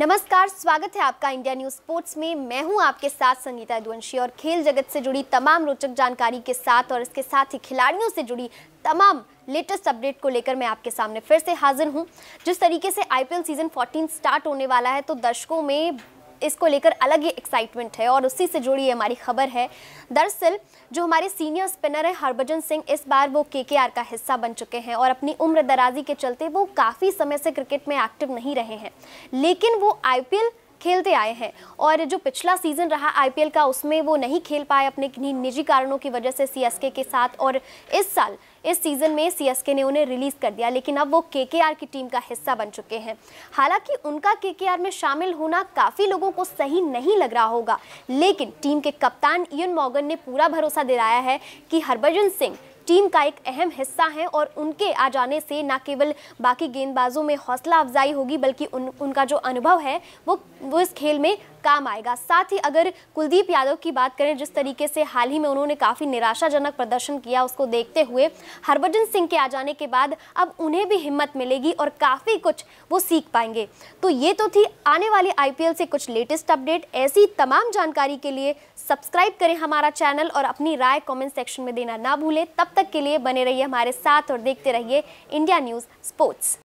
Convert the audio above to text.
नमस्कार स्वागत है आपका इंडिया न्यूज स्पोर्ट्स में मैं हूं आपके साथ संगीता यदुवंशी और खेल जगत से जुड़ी तमाम रोचक जानकारी के साथ और इसके साथ ही खिलाड़ियों से जुड़ी तमाम लेटेस्ट अपडेट को लेकर मैं आपके सामने फिर से हाजिर हूं जिस तरीके से आईपीएल सीजन 14 स्टार्ट होने वाला है तो दर्शकों में इसको लेकर अलग ही एक्साइटमेंट है और उसी से जुड़ी हमारी खबर है दरअसल जो हमारे सीनियर स्पिनर हैं हरभजन सिंह इस बार वो के का हिस्सा बन चुके हैं और अपनी उम्र दराजी के चलते वो काफ़ी समय से क्रिकेट में एक्टिव नहीं रहे हैं लेकिन वो आई खेलते आए हैं और जो पिछला सीजन रहा आईपीएल का उसमें वो नहीं खेल पाए अपने निजी कारणों की वजह से सीएसके के साथ और इस साल इस सीज़न में सीएसके ने उन्हें रिलीज़ कर दिया लेकिन अब वो केकेआर की टीम का हिस्सा बन चुके हैं हालांकि उनका केकेआर में शामिल होना काफ़ी लोगों को सही नहीं लग रहा होगा लेकिन टीम के कप्तान इयन मॉगन ने पूरा भरोसा दिलाया है कि हरभजन सिंह टीम का एक अहम हिस्सा हैं और उनके आ जाने से न केवल बाकी गेंदबाजों में हौसला अफजाई होगी बल्कि उन उनका जो अनुभव है वो वो इस खेल में काम आएगा साथ ही अगर कुलदीप यादव की बात करें जिस तरीके से हाल ही में उन्होंने काफ़ी निराशाजनक प्रदर्शन किया उसको देखते हुए हरभजन सिंह के आ जाने के बाद अब उन्हें भी हिम्मत मिलेगी और काफ़ी कुछ वो सीख पाएंगे तो ये तो थी आने वाले आई से कुछ लेटेस्ट अपडेट ऐसी तमाम जानकारी के लिए सब्सक्राइब करें हमारा चैनल और अपनी राय कॉमेंट सेक्शन में देना ना भूलें तब तक तक के लिए बने रहिए हमारे साथ और देखते रहिए इंडिया न्यूज़ स्पोर्ट्स